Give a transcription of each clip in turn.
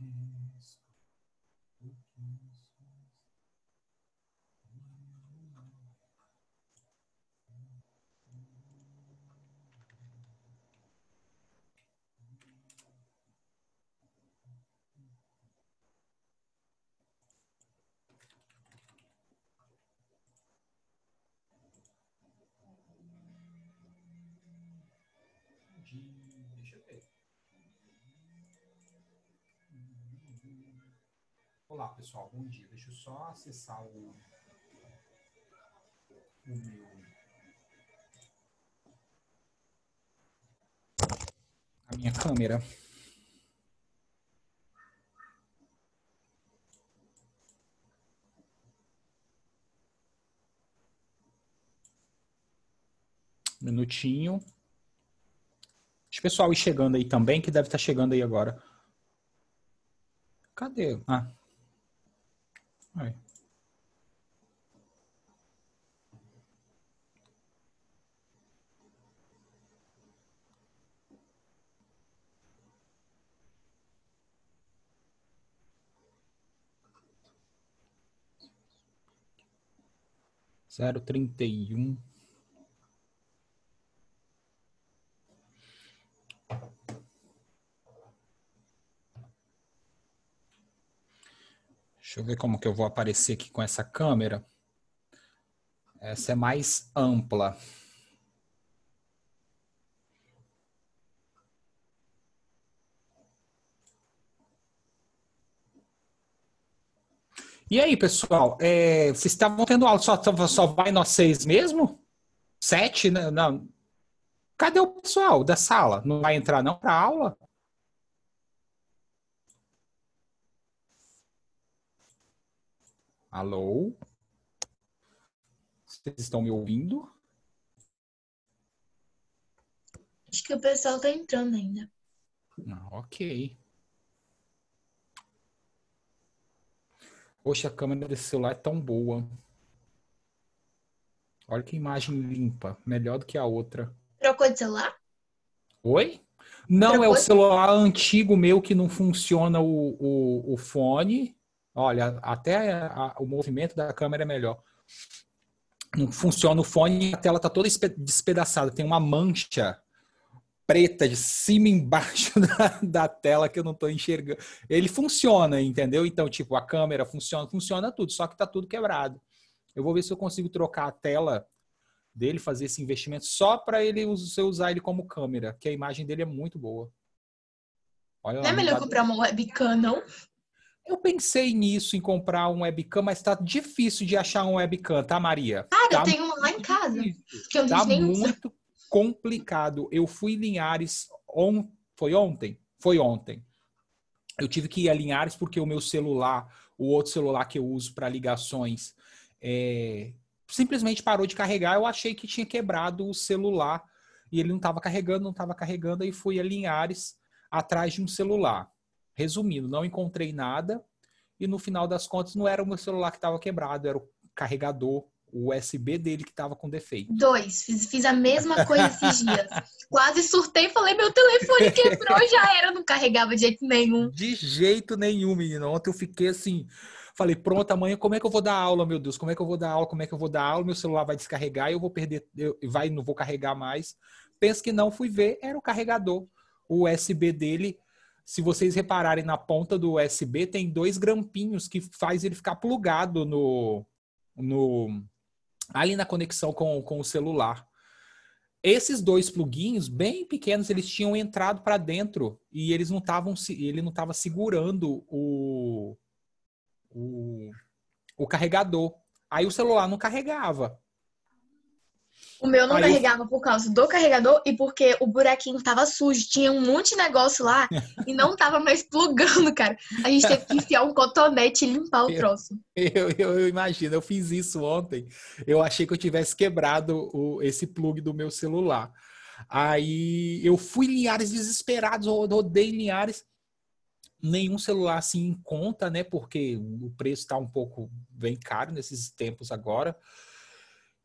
Deixa eu ver. Olá, pessoal, bom dia. Deixa eu só acessar o, o meu. A minha câmera. Minutinho. Deixa o pessoal ir chegando aí também, que deve estar tá chegando aí agora. Cadê? Ah, Vai. Zero trinta e um. Deixa eu ver como que eu vou aparecer aqui com essa câmera. Essa é mais ampla. E aí, pessoal, é, vocês estavam tendo aula, só, só vai nós seis mesmo? Sete? Não, né? não. Cadê o pessoal da sala? Não vai entrar não para aula? Alô? Vocês estão me ouvindo? Acho que o pessoal está entrando ainda. Ah, ok. Poxa, a câmera desse celular é tão boa. Olha que imagem limpa. Melhor do que a outra. Trocou de celular? Oi? Não, Trocou? é o celular antigo meu que não funciona o, o, o fone. Olha, até a, o movimento da câmera é melhor. Não funciona o fone, a tela está toda despedaçada, tem uma mancha preta de cima embaixo da, da tela que eu não estou enxergando. Ele funciona, entendeu? Então, tipo, a câmera funciona, funciona tudo, só que está tudo quebrado. Eu vou ver se eu consigo trocar a tela dele, fazer esse investimento só para ele você usar ele como câmera, que a imagem dele é muito boa. Olha não lá, é melhor comprar uma webcam, não? Eu pensei nisso, em comprar um webcam, mas tá difícil de achar um webcam, tá, Maria? Cara, tá eu tenho uma lá em casa. Que eu tá nem muito usa. complicado. Eu fui em Linhares on... foi ontem? Foi ontem. Eu tive que ir a Linhares porque o meu celular, o outro celular que eu uso para ligações, é... simplesmente parou de carregar. Eu achei que tinha quebrado o celular e ele não estava carregando, não estava carregando, aí fui a Linhares atrás de um celular. Resumindo, não encontrei nada e no final das contas não era o meu celular que estava quebrado, era o carregador, o USB dele que estava com defeito. Dois, fiz, fiz a mesma coisa esses dias. Quase surtei, falei meu telefone quebrou, já era, não carregava de jeito nenhum. De jeito nenhum, menino Ontem eu fiquei assim, falei pronto, amanhã como é que eu vou dar aula, meu Deus? Como é que eu vou dar aula? Como é que eu vou dar aula? Meu celular vai descarregar, eu vou perder, eu, vai, não vou carregar mais. Penso que não, fui ver, era o carregador. O USB dele se vocês repararem na ponta do USB, tem dois grampinhos que faz ele ficar plugado no, no ali na conexão com, com o celular. Esses dois pluguinhos bem pequenos, eles tinham entrado para dentro e eles não estavam ele não estava segurando o, o o carregador. Aí o celular não carregava. O meu não Aí carregava eu... por causa do carregador e porque o buraquinho tava sujo. Tinha um monte de negócio lá e não tava mais plugando, cara. A gente teve que enfiar um cotonete e limpar o eu, troço. Eu, eu, imagino, eu fiz isso ontem. Eu achei que eu tivesse quebrado o, esse plug do meu celular. Aí eu fui em Linhares desesperados, rodei em Linhares. Nenhum celular assim em conta, né? Porque o preço tá um pouco bem caro nesses tempos agora.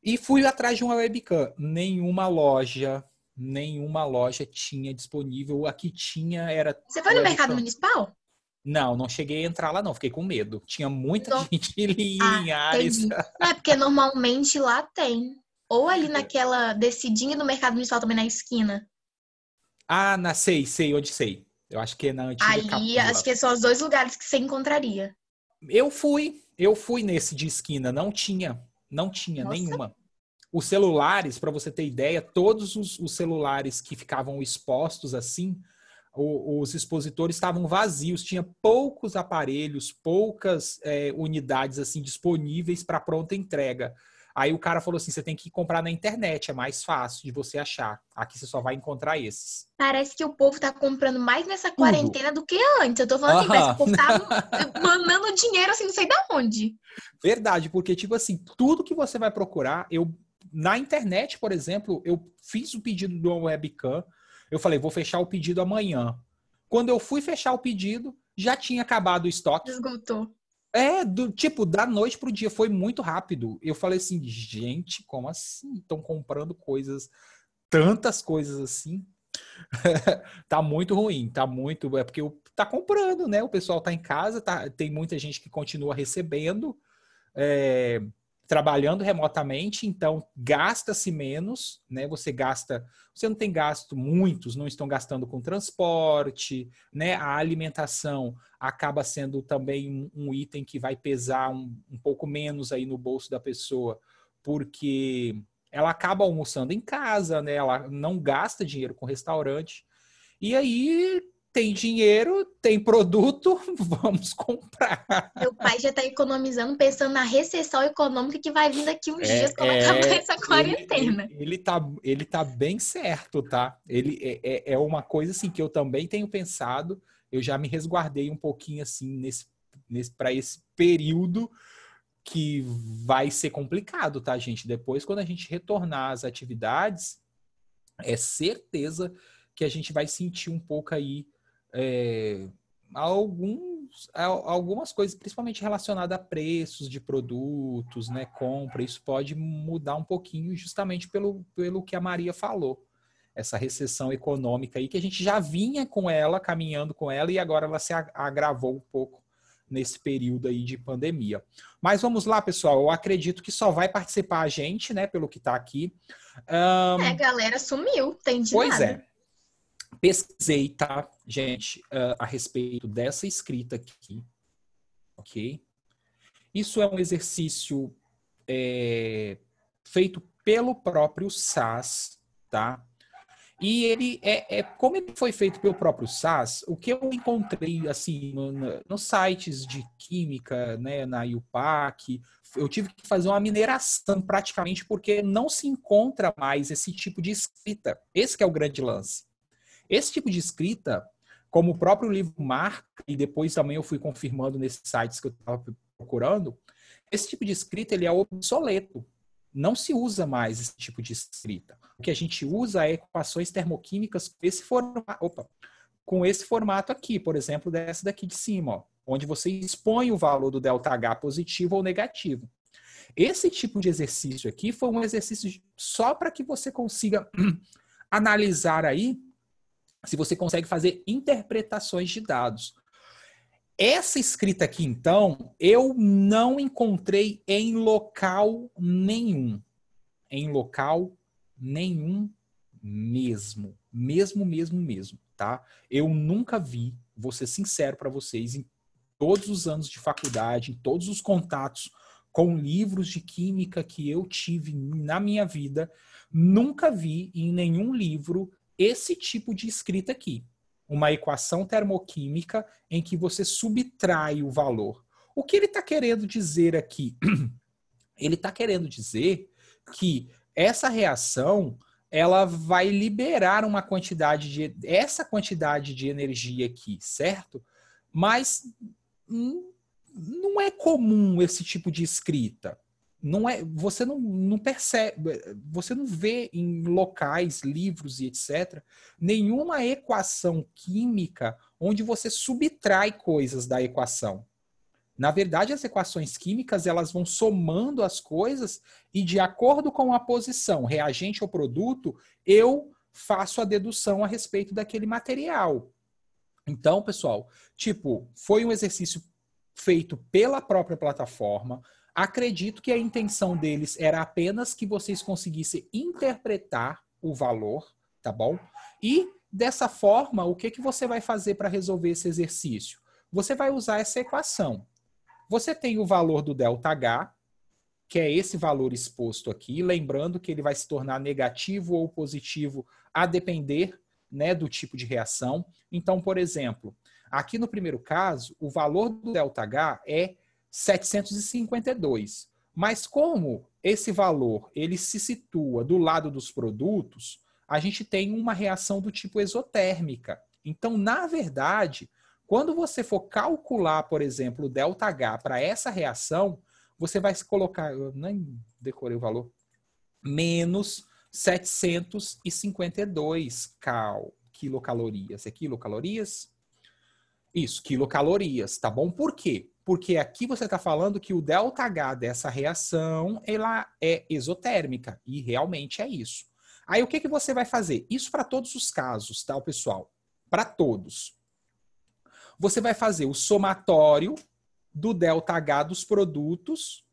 E fui atrás de uma webcam. Nenhuma loja, nenhuma loja tinha disponível. A que tinha era. Você foi no webcam. mercado municipal? Não, não cheguei a entrar lá, não. Fiquei com medo. Tinha muita então, gente ali ah, em áreas. É porque normalmente lá tem. Ou ali é. naquela descidinha do mercado municipal também na esquina. Ah, na sei, sei, onde sei. Eu acho que é na antiga Ali, Capula. acho que são os dois lugares que você encontraria. Eu fui, eu fui nesse de esquina, não tinha. Não tinha Nossa. nenhuma. Os celulares, para você ter ideia, todos os, os, celulares que ficavam expostos assim, o, os expositores estavam vazios, tinha poucos aparelhos, poucas é, unidades assim disponíveis para pronta entrega. Aí o cara falou assim: você tem que comprar na internet, é mais fácil de você achar. Aqui você só vai encontrar esses. Parece que o povo tá comprando mais nessa quarentena Tudo. do que antes. Eu tô falando assim, mas o povo tá mandando dinheiro assim, não sei da onde. Verdade, porque, tipo assim, tudo que você vai procurar, eu. Na internet, por exemplo, eu fiz o pedido do webcam. Eu falei, vou fechar o pedido amanhã. Quando eu fui fechar o pedido, já tinha acabado o estoque. Esgotou. É, do tipo, da noite pro dia, foi muito rápido. Eu falei assim, gente, como assim? Estão comprando coisas, tantas coisas assim. tá muito ruim, tá muito. É porque tá comprando, né? O pessoal tá em casa, tá, tem muita gente que continua recebendo. É, trabalhando remotamente, então gasta-se menos, né? Você gasta, você não tem gasto, muitos não estão gastando com transporte, né? A alimentação acaba sendo também um, item que vai pesar um, um pouco menos aí no bolso da pessoa, porque ela acaba almoçando em casa, né? Ela não gasta dinheiro com restaurante. E aí tem dinheiro, tem produto, vamos comprar. Meu pai já está economizando, pensando na recessão econômica que vai vir daqui uns é, dias quando é, acabar essa quarentena. Ele, ele, tá, ele tá bem certo, tá? Ele é, é, é uma coisa assim que eu também tenho pensado. Eu já me resguardei um pouquinho assim nesse, nesse para esse período que vai ser complicado, tá, gente? Depois, quando a gente retornar às atividades, é certeza que a gente vai sentir um pouco aí é, alguns, algumas coisas, principalmente relacionadas a preços de produtos, né, compra, isso pode mudar um pouquinho justamente pelo, pelo que a Maria falou. Essa recessão econômica aí, que a gente já vinha com ela, caminhando com ela, e agora ela se agravou um pouco nesse período aí de pandemia. Mas vamos lá, pessoal. Eu acredito que só vai participar a gente, né? Pelo que tá aqui. Um... É, a galera sumiu, tem de Pois nada. é pesquisei, tá, gente, uh, a respeito dessa escrita aqui, ok? Isso é um exercício é, feito pelo próprio SAS, tá? E ele é, é, como ele foi feito pelo próprio SAS, o que eu encontrei assim no, nos sites de química, né, na IUPAC, eu tive que fazer uma mineração praticamente porque não se encontra mais esse tipo de escrita. Esse é o grande lance. Esse tipo de escrita, como o próprio livro marca, e depois também eu fui confirmando nesses sites que eu estava procurando, esse tipo de escrita ele é obsoleto. Não se usa mais esse tipo de escrita. O que a gente usa é equações termoquímicas com esse formato, opa, com esse formato aqui, por exemplo, dessa daqui de cima, ó, onde você expõe o valor do ΔH positivo ou negativo. Esse tipo de exercício aqui foi um exercício só para que você consiga analisar aí se você consegue fazer interpretações de dados. Essa escrita aqui, então, eu não encontrei em local nenhum. Em local nenhum mesmo. Mesmo, mesmo, mesmo, tá? Eu nunca vi, vou ser sincero para vocês, em todos os anos de faculdade, em todos os contatos com livros de química que eu tive na minha vida, nunca vi em nenhum livro esse tipo de escrita aqui. Uma equação termoquímica em que você subtrai o valor. O que ele está querendo dizer aqui? Ele está querendo dizer que essa reação ela vai liberar uma quantidade de essa quantidade de energia aqui, certo? Mas não é comum esse tipo de escrita não é, você não, não percebe, você não vê em locais, livros e etc, nenhuma equação química onde você subtrai coisas da equação. Na verdade, as equações químicas elas vão somando as coisas e de acordo com a posição reagente ou produto, eu faço a dedução a respeito daquele material. Então, pessoal, tipo, foi um exercício feito pela própria plataforma, Acredito que a intenção deles era apenas que vocês conseguissem interpretar o valor, tá bom? E dessa forma, o que, que você vai fazer para resolver esse exercício? Você vai usar essa equação. Você tem o valor do ΔH, que é esse valor exposto aqui, lembrando que ele vai se tornar negativo ou positivo a depender né, do tipo de reação. Então, por exemplo, aqui no primeiro caso, o valor do ΔH é 752. Mas como esse valor ele se situa do lado dos produtos, a gente tem uma reação do tipo exotérmica. Então, na verdade, quando você for calcular, por exemplo, o delta H para essa reação, você vai se colocar, eu nem decorei o valor, menos 752 cal, quilocalorias. É quilocalorias? Isso, quilocalorias, tá bom? Por quê? Porque aqui você está falando que o ΔH dessa reação ela é exotérmica e realmente é isso. Aí o que, que você vai fazer? Isso para todos os casos, tá, pessoal? Para todos. Você vai fazer o somatório do ΔH dos produtos.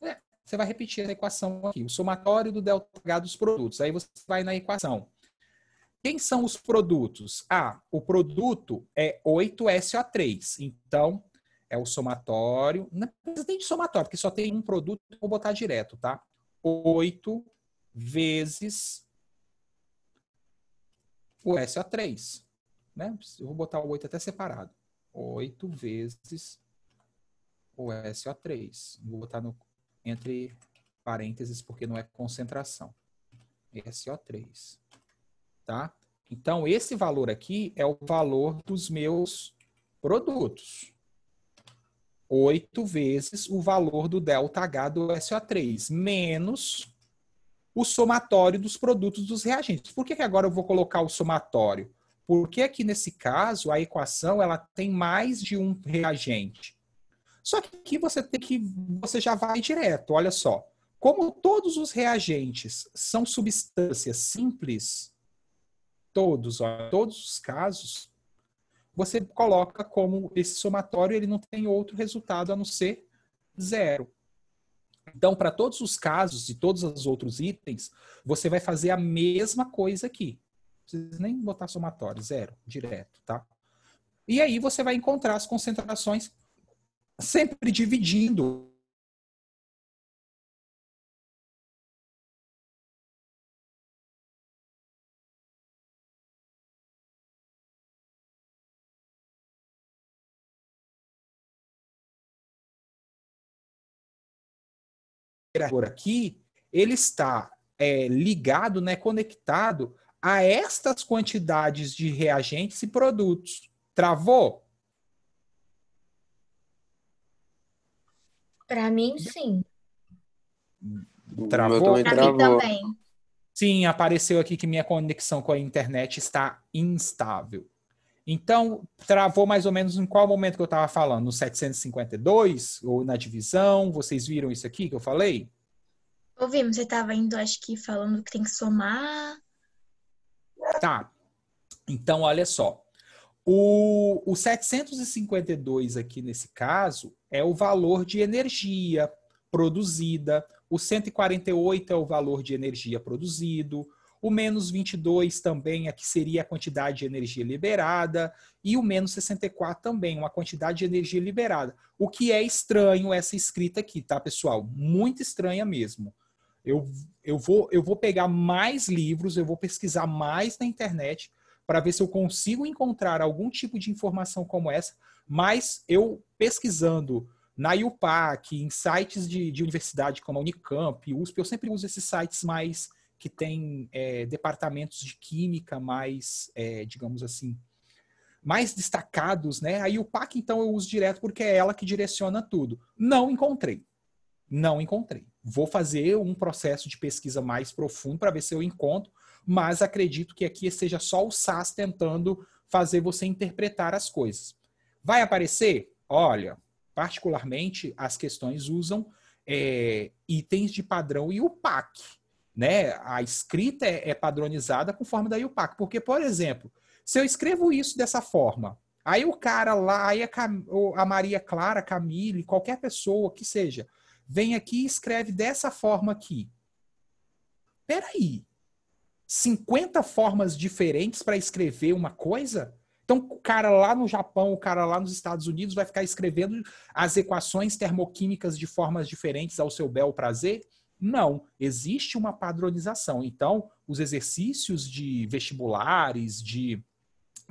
É, você vai repetir a equação aqui, o somatório do ΔH dos produtos. Aí você vai na equação quem são os produtos? Ah, o produto é 8SO3. Então, é o somatório. Não precisa nem de somatório, porque só tem um produto, vou botar direto, tá? 8 vezes o SO3. Né? Eu vou botar o 8 até separado. 8 vezes o SO3. Vou botar no, entre parênteses, porque não é concentração. SO3 tá? Então, esse valor aqui é o valor dos meus produtos. oito vezes o valor do ΔH do SO3, menos o somatório dos produtos dos reagentes. Por que, que agora eu vou colocar o somatório? Porque aqui nesse caso, a equação ela tem mais de um reagente. Só que aqui você tem que você já vai direto, olha só. Como todos os reagentes são substâncias simples, todos, ó, todos os casos, você coloca como esse somatório, ele não tem outro resultado a não ser zero. Então, para todos os casos e todos os outros itens, você vai fazer a mesma coisa aqui. Não precisa nem botar somatório, zero, direto, tá? E aí você vai encontrar as concentrações sempre dividindo por aqui, ele está é, ligado, né, conectado a estas quantidades de reagentes e produtos. Travou? Para mim, sim. Travou? Para mim também. Sim, apareceu aqui que minha conexão com a internet está instável. Então, travou mais ou menos em qual momento que eu estava falando? No 752? Ou na divisão? Vocês viram isso aqui que eu falei? Ouvimos, você estava indo, acho que falando que tem que somar. Tá. Então, olha só. O, o 752 aqui nesse caso é o valor de energia produzida, o 148 é o valor de energia produzido, o menos 22 também é que seria a quantidade de energia liberada, e o menos 64 também, uma quantidade de energia liberada. O que é estranho essa escrita aqui, tá, pessoal? Muito estranha mesmo. Eu, eu, vou, eu vou pegar mais livros, eu vou pesquisar mais na internet para ver se eu consigo encontrar algum tipo de informação como essa, mas eu pesquisando na IUPAC, em sites de, de universidade como a Unicamp, USP, eu sempre uso esses sites mais que têm é, departamentos de química mais, é, digamos assim, mais destacados, né? A IUPAC, então, eu uso direto porque é ela que direciona tudo. Não encontrei. Não encontrei vou fazer um processo de pesquisa mais profundo para ver se eu encontro, mas acredito que aqui seja só o SAS tentando fazer você interpretar as coisas. Vai aparecer? Olha, particularmente as questões usam é, itens de padrão e IUPAC. Né? A escrita é, é padronizada conforme da IUPAC. Porque, por exemplo, se eu escrevo isso dessa forma, aí o cara lá, aí a, Cam... a Maria Clara, Camille, qualquer pessoa que seja, vem aqui e escreve dessa forma aqui. Peraí, 50 formas diferentes para escrever uma coisa? Então, o cara lá no Japão, o cara lá nos Estados Unidos vai ficar escrevendo as equações termoquímicas de formas diferentes ao seu bel prazer? Não, existe uma padronização. Então, os exercícios de vestibulares, de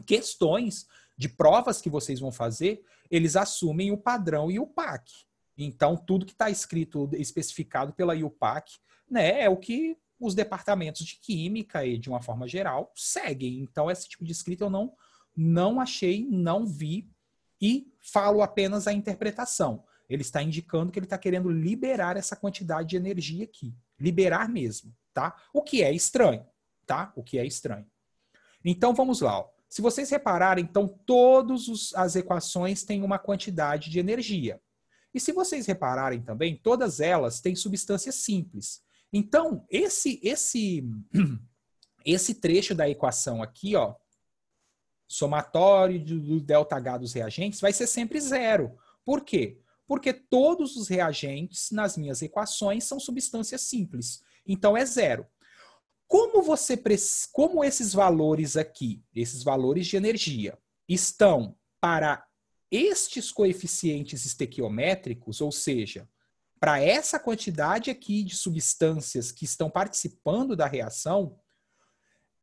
questões, de provas que vocês vão fazer, eles assumem o padrão e o PAC. Então, tudo que está escrito, especificado pela IUPAC, né, é o que os departamentos de química e de uma forma geral seguem. Então, esse tipo de escrito eu não, não achei, não vi e falo apenas a interpretação. Ele está indicando que ele está querendo liberar essa quantidade de energia aqui. Liberar mesmo, tá? O que é estranho, tá? O que é estranho. Então, vamos lá. Ó. Se vocês repararem, então, todas as equações têm uma quantidade de energia. E se vocês repararem também, todas elas têm substâncias simples. Então, esse esse esse trecho da equação aqui, ó, somatório do ΔH dos reagentes vai ser sempre zero. Por quê? Porque todos os reagentes nas minhas equações são substâncias simples. Então é zero. Como você como esses valores aqui, esses valores de energia, estão para estes coeficientes estequiométricos, ou seja, para essa quantidade aqui de substâncias que estão participando da reação,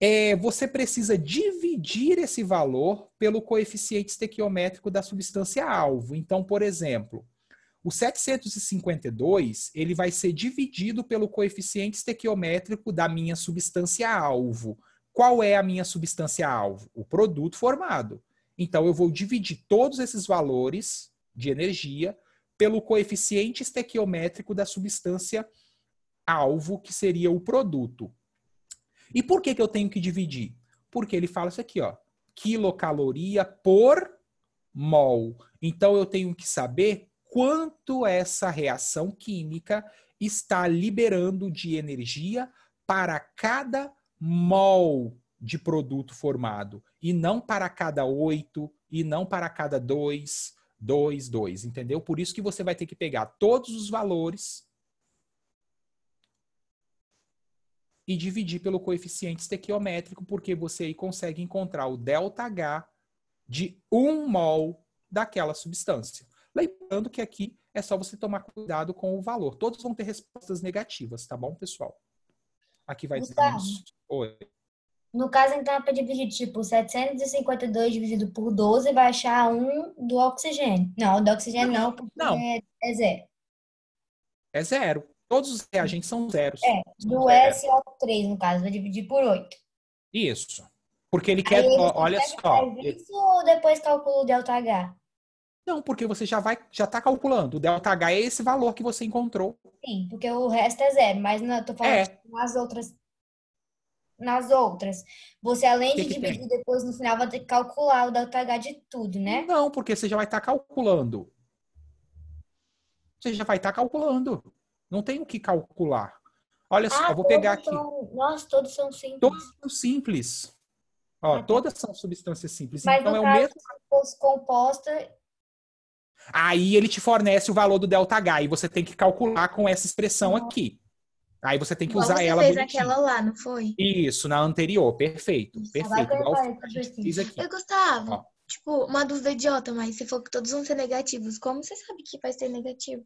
é, você precisa dividir esse valor pelo coeficiente estequiométrico da substância alvo. Então, por exemplo, o 752 ele vai ser dividido pelo coeficiente estequiométrico da minha substância alvo. Qual é a minha substância alvo? O produto formado. Então, eu vou dividir todos esses valores de energia pelo coeficiente estequiométrico da substância alvo, que seria o produto. E por que, que eu tenho que dividir? Porque ele fala isso aqui, ó, quilocaloria por mol. Então, eu tenho que saber quanto essa reação química está liberando de energia para cada mol de produto formado e não para cada oito e não para cada dois, dois, dois, entendeu? Por isso que você vai ter que pegar todos os valores e dividir pelo coeficiente estequiométrico, porque você aí consegue encontrar o ΔH de um mol daquela substância. Lembrando que aqui é só você tomar cuidado com o valor. Todos vão ter respostas negativas, tá bom, pessoal? Aqui vai dizer isso. Oi. No caso, então, é para dividir, tipo, 752 dividido por 12 vai achar 1 do oxigênio. Não, do oxigênio não, porque não. É, é zero. É zero. Todos os reagentes são zeros. É, do é. SO3, no caso, vai dividir por 8. Isso. Porque ele quer. Ele olha só. Isso ou depois calcula o ΔH? Não, porque você já vai, já está calculando. O ΔH é esse valor que você encontrou. Sim, porque o resto é zero, mas não, eu tô falando é. Tipo, as outras nas outras. Você, além que de que dividir tem? depois no final, vai ter que calcular o delta de tudo, né? Não, porque você já vai estar tá calculando. Você já vai estar tá calculando. Não tem o que calcular. Olha ah, só, vou pegar aqui. São... Nossa, todos são simples. Todos são simples. Ó, ah, todas são substâncias simples. Mas então é o mesmo. Se fosse composta, Aí ele te fornece o valor do delta H e você tem que calcular com essa expressão aqui. Aí você tem que Igual usar você ela. Você fez bonitinho. aquela lá, não foi? Isso, na anterior, perfeito. Isso, perfeito. Igual a gente fez aqui. Eu gostava. Tipo, uma dúvida idiota, mas você falou que todos vão ser negativos. Como você sabe que vai ser negativo?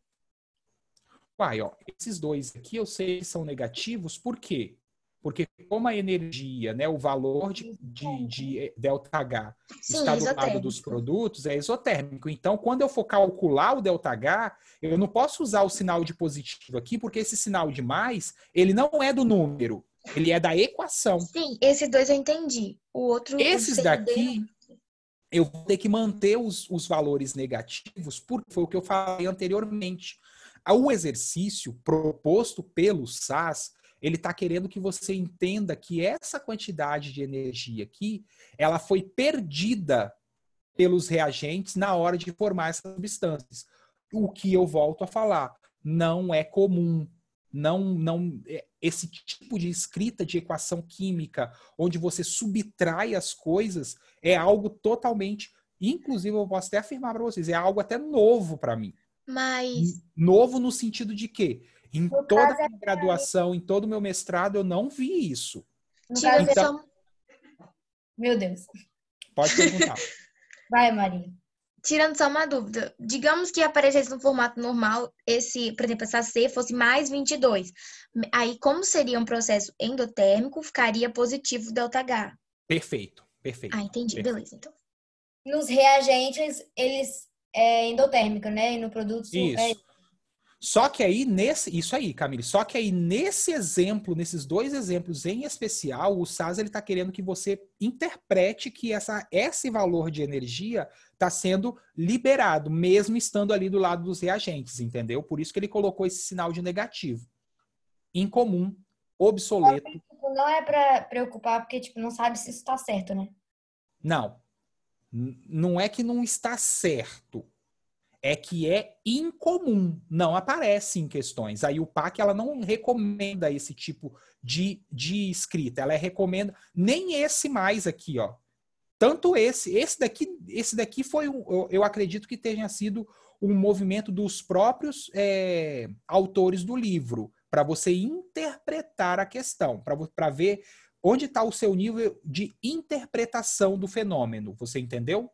Uai, ó, esses dois aqui eu sei que são negativos, por quê? Porque como a energia, né, o valor de, de, de delta H Sim, está do isotérmico. lado dos produtos, é isotérmico. Então, quando eu for calcular o delta H, eu não posso usar o sinal de positivo aqui, porque esse sinal de mais, ele não é do número, ele é da equação. Sim, esses dois eu entendi. O outro... Esses daqui... É eu vou ter que manter os, os, valores negativos, porque foi o que eu falei anteriormente. O exercício proposto pelo SAS ele está querendo que você entenda que essa quantidade de energia aqui, ela foi perdida pelos reagentes na hora de formar essas substâncias. O que eu volto a falar, não é comum. Não, não, é, esse tipo de escrita de equação química, onde você subtrai as coisas, é algo totalmente, inclusive eu posso até afirmar para vocês, é algo até novo para mim. Mas novo no sentido de quê? Em no toda a minha é graduação, em todo o meu mestrado, eu não vi isso. Tira é então... só... Meu Deus. Pode perguntar. Vai, Maria. Tirando só uma dúvida, digamos que aparecesse no formato normal, esse, por exemplo, essa C fosse mais 22. Aí, como seria um processo endotérmico, ficaria positivo delta H. Perfeito, perfeito. Ah, entendi. Perfeito. Beleza, então. Nos reagentes, eles é endotérmico, né? E no produto. É isso. É... Só que aí, nesse. Isso aí, Camille. Só que aí, nesse exemplo, nesses dois exemplos em especial, o SAS está querendo que você interprete que essa, esse valor de energia está sendo liberado, mesmo estando ali do lado dos reagentes, entendeu? Por isso que ele colocou esse sinal de negativo. Incomum, obsoleto. Tipo, não é para preocupar, porque tipo, não sabe se isso está certo, né? Não. não é que não está certo é que é incomum, não aparece em questões. o PAC ela não recomenda esse tipo de, de escrita, ela é recomenda nem esse mais aqui, ó. Tanto esse, esse daqui, esse daqui foi um, eu, eu acredito que tenha sido um movimento dos próprios é, autores do livro para você interpretar a questão, para ver onde está o seu nível de interpretação do fenômeno. Você entendeu?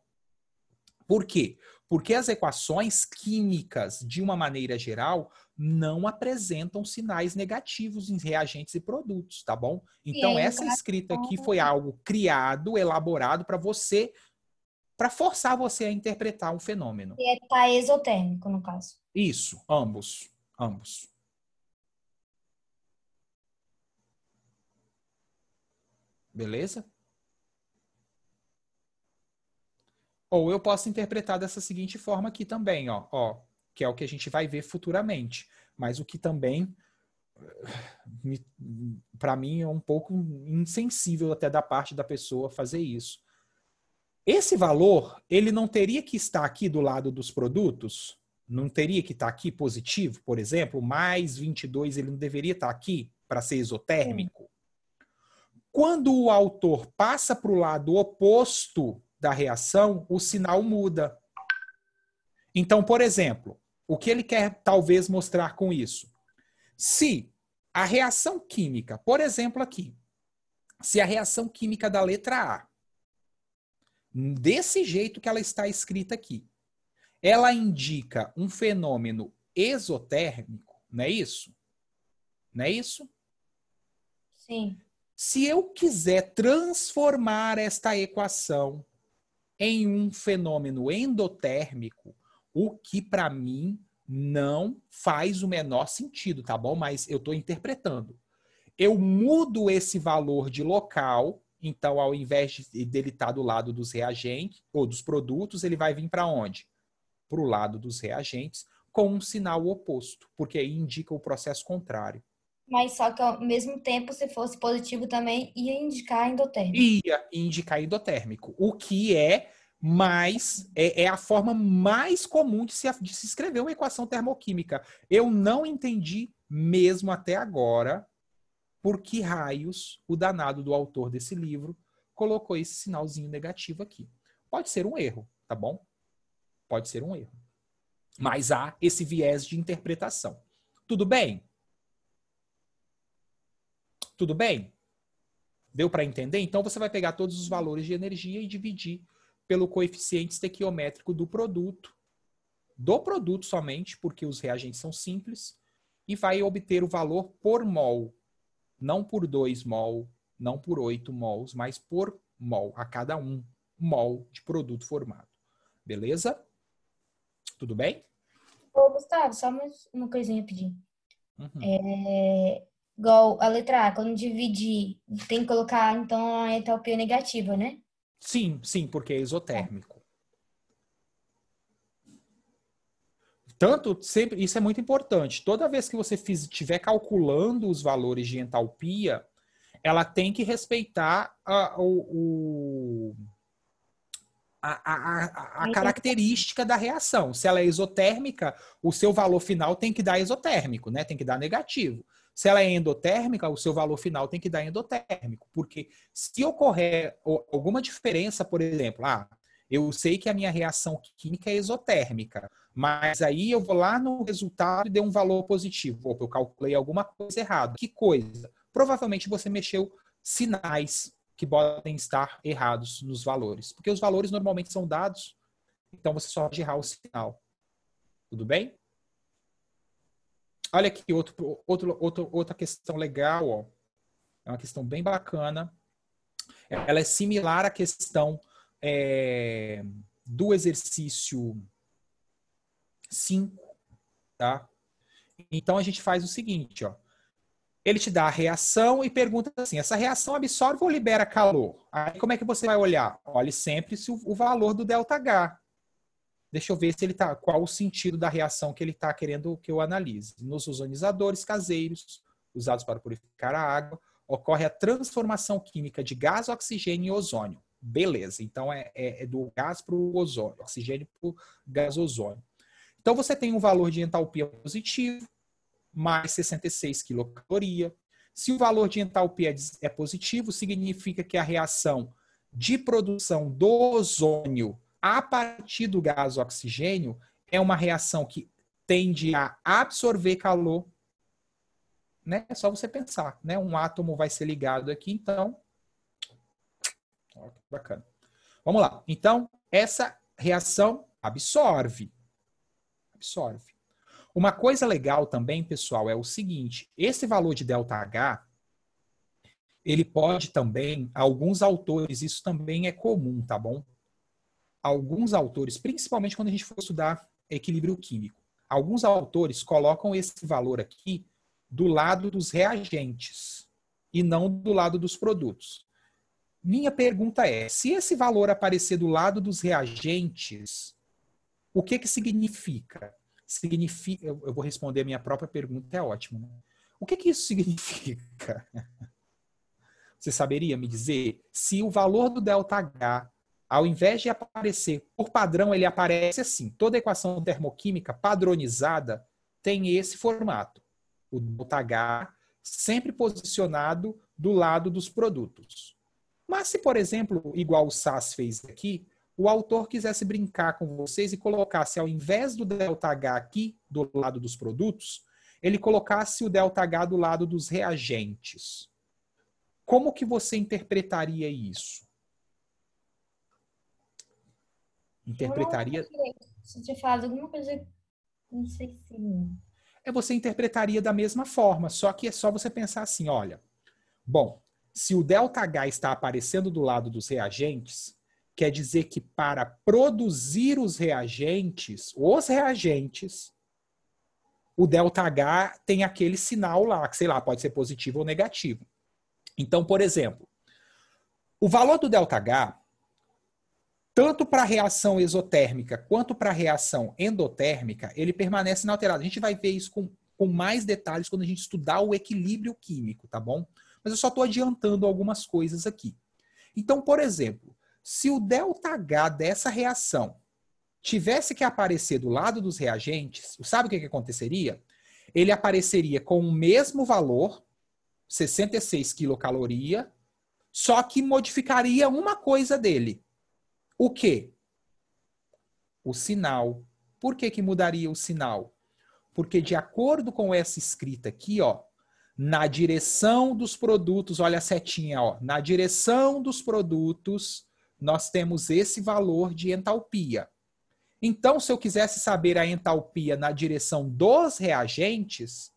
Por quê? Porque as equações químicas, de uma maneira geral, não apresentam sinais negativos em reagentes e produtos, tá bom? Então, essa escrita é aqui foi algo criado, elaborado para você, para forçar você a interpretar um fenômeno. E está é exotérmico, no caso. Isso, ambos. Ambos. Beleza? Ou eu posso interpretar dessa seguinte forma aqui também, ó, ó, que é o que a gente vai ver futuramente, mas o que também eh, para mim é um pouco insensível até da parte da pessoa fazer isso. Esse valor, ele não teria que estar aqui do lado dos produtos? Não teria que estar aqui positivo, por exemplo, mais 22, ele não deveria estar aqui para ser isotérmico? Quando o autor passa para o lado oposto da reação, o sinal muda. Então, por exemplo, o que ele quer talvez mostrar com isso? Se a reação química, por exemplo, aqui, se a reação química da letra A, desse jeito que ela está escrita aqui, ela indica um fenômeno exotérmico, não é isso? Não é isso? Sim. Se eu quiser transformar esta equação em um fenômeno endotérmico, o que para mim não faz o menor sentido, tá bom? Mas eu estou interpretando. Eu mudo esse valor de local, então ao invés de, dele estar tá do lado dos reagentes ou dos produtos, ele vai vir para onde? Para o lado dos reagentes, com um sinal oposto, porque aí indica o processo contrário. Mas só que ao mesmo tempo, se fosse positivo também, ia indicar endotérmico. Ia indicar endotérmico. O que é mais é, é a forma mais comum de se, de se escrever uma equação termoquímica. Eu não entendi mesmo até agora por que raios o danado do autor desse livro colocou esse sinalzinho negativo aqui. Pode ser um erro, tá bom? Pode ser um erro. Mas há esse viés de interpretação. Tudo bem? Tudo bem? Deu para entender? Então você vai pegar todos os valores de energia e dividir pelo coeficiente estequiométrico do produto, do produto somente, porque os reagentes são simples, e vai obter o valor por mol, não por 2 mol, não por 8 mols, mas por mol, a cada um mol de produto formado. Beleza? Tudo bem? Ô, Gustavo, só mais uma coisinha rapidinho. Uhum. É, Igual a letra A, quando dividir, tem que colocar então a entalpia negativa, né? Sim, sim, porque é isotérmico. Tanto, sempre, isso é muito importante. Toda vez que você estiver calculando os valores de entalpia, ela tem que respeitar a, o, a, a, a característica da reação. Se ela é isotérmica, o seu valor final tem que dar isotérmico, né? Tem que dar negativo. Se ela é endotérmica, o seu valor final tem que dar endotérmico, porque se ocorrer alguma diferença, por exemplo, ah, eu sei que a minha reação química é exotérmica, mas aí eu vou lá no resultado e dei um valor positivo, ou eu calculei alguma coisa errada. Que coisa? Provavelmente você mexeu sinais que podem estar errados nos valores, porque os valores normalmente são dados, então você só pode errar o sinal. Tudo bem? Olha aqui outro, outro, outro, outra questão legal, ó. É uma questão bem bacana. Ela é similar à questão é, do exercício 5, tá? Então a gente faz o seguinte, ó. Ele te dá a reação e pergunta assim: essa reação absorve ou libera calor? Aí como é que você vai olhar? Olhe sempre se o, o valor do delta H. Deixa eu ver se ele tá qual o sentido da reação que ele está querendo que eu analise. Nos ozonizadores caseiros, usados para purificar a água, ocorre a transformação química de gás, oxigênio e ozônio. Beleza, então é, é, é do gás para o ozônio, oxigênio para o gás ozônio. Então você tem um valor de entalpia positivo, mais 66 quilocaloria. Se o valor de entalpia é, é positivo, significa que a reação de produção do ozônio a partir do gás oxigênio, é uma reação que tende a absorver calor. Né? É só você pensar, né? Um átomo vai ser ligado aqui, então. bacana. Vamos lá. Então, essa reação absorve. Absorve. Uma coisa legal também, pessoal, é o seguinte: esse valor de ΔH, ele pode também, alguns autores, isso também é comum, tá bom? alguns autores, principalmente quando a gente for estudar equilíbrio químico, alguns autores colocam esse valor aqui do lado dos reagentes e não do lado dos produtos. Minha pergunta é: se esse valor aparecer do lado dos reagentes, o que que significa? Significa, eu vou responder a minha própria pergunta, é ótimo. Né? O que que isso significa? Você saberia me dizer se o valor do delta H ao invés de aparecer por padrão, ele aparece assim. Toda equação termoquímica padronizada tem esse formato. O Δh sempre posicionado do lado dos produtos. Mas se, por exemplo, igual o Sass fez aqui, o autor quisesse brincar com vocês e colocasse, ao invés do ΔH aqui, do lado dos produtos, ele colocasse o ΔH do lado dos reagentes. Como que você interpretaria isso? interpretaria. Você tinha falado alguma coisa, não sei se. É você interpretaria da mesma forma, só que é só você pensar assim: olha, bom, se o ΔH está aparecendo do lado dos reagentes, quer dizer que para produzir os reagentes, os reagentes, o ΔH tem aquele sinal lá, que sei lá, pode ser positivo ou negativo. Então, por exemplo, o valor do ΔH tanto para a reação exotérmica quanto para a reação endotérmica, ele permanece inalterado. A gente vai ver isso com, com mais detalhes quando a gente estudar o equilíbrio químico, tá bom? Mas eu só estou adiantando algumas coisas aqui. Então, por exemplo, se o ΔH dessa reação tivesse que aparecer do lado dos reagentes, sabe o que, que aconteceria? Ele apareceria com o mesmo valor, 66 quilocaloria, só que modificaria uma coisa dele, o quê? O sinal. Por que, que mudaria o sinal? Porque de acordo com essa escrita aqui, ó, na direção dos produtos, olha a setinha, ó, na direção dos produtos, nós temos esse valor de entalpia. Então, se eu quisesse saber a entalpia na direção dos reagentes,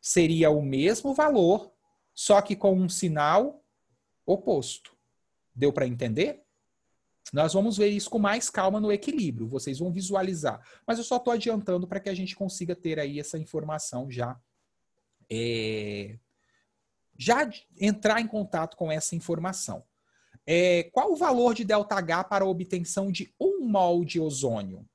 seria o mesmo valor, só que com um sinal oposto. Deu para entender? Nós vamos ver isso com mais calma no equilíbrio, vocês vão visualizar. Mas eu só estou adiantando para que a gente consiga ter aí essa informação já. É, já entrar em contato com essa informação. É, qual o valor de ΔH para a obtenção de um mol de ozônio?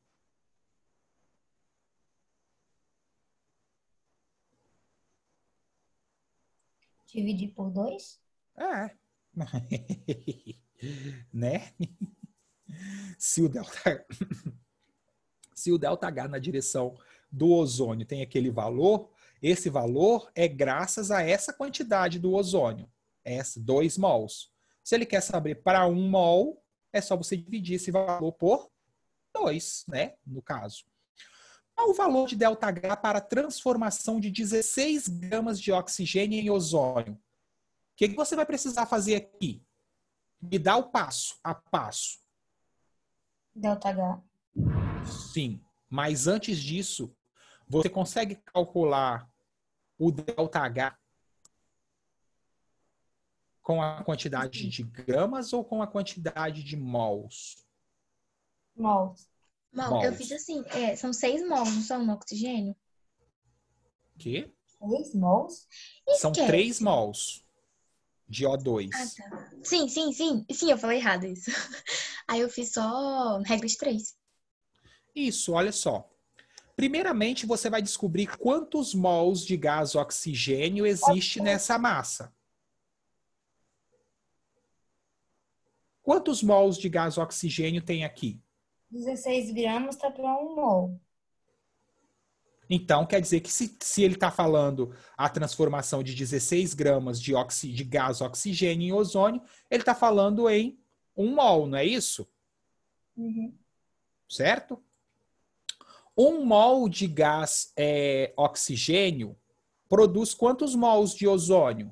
Dividir por dois? É. né? se o delta se o delta H na direção do ozônio tem aquele valor, esse valor é graças a essa quantidade do ozônio, essa 2 mols. Se ele quer saber para 1 um mol, é só você dividir esse valor por 2, né, no caso. Qual o valor de delta H para a transformação de 16 gramas de oxigênio em ozônio? O que você vai precisar fazer aqui? Me dá o passo a passo. Delta H. Sim, mas antes disso, você consegue calcular o delta H com a quantidade de gramas ou com a quantidade de mols? Mols. Mol, mols. eu fiz assim, é, são seis mols, não são no oxigênio? Quê? Seis mols? São três mols de O2. Ah, tá. Sim, sim, sim. Sim, eu falei errado isso. Aí eu fiz só regras 3. Isso, olha só. Primeiramente, você vai descobrir quantos mols de gás oxigênio existe nessa massa. Quantos mols de gás oxigênio tem aqui? 16 gramas está para um mol. Então, quer dizer que se, se ele está falando a transformação de 16 gramas de, de gás oxigênio em ozônio, ele está falando em um mol, não é isso? Uhum. Certo? Um mol de gás é, oxigênio produz quantos mols de ozônio?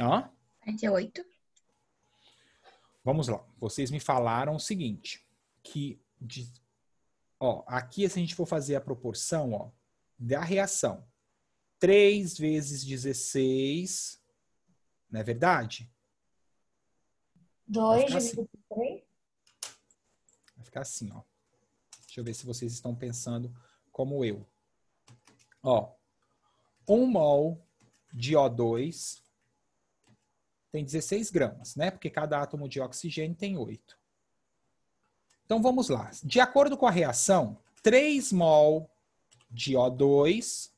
Ó. 48. Vamos lá. Vocês me falaram o seguinte, que de, ó, aqui se a gente for fazer a proporção, ó, da reação, 3 vezes 16, não é verdade? 2 dividido por 3. Vai ficar assim, ó. Deixa eu ver se vocês estão pensando como eu. Ó, 1 um mol de O2 tem 16 gramas, né? Porque cada átomo de oxigênio tem 8. Então vamos lá. De acordo com a reação, 3 mol de O2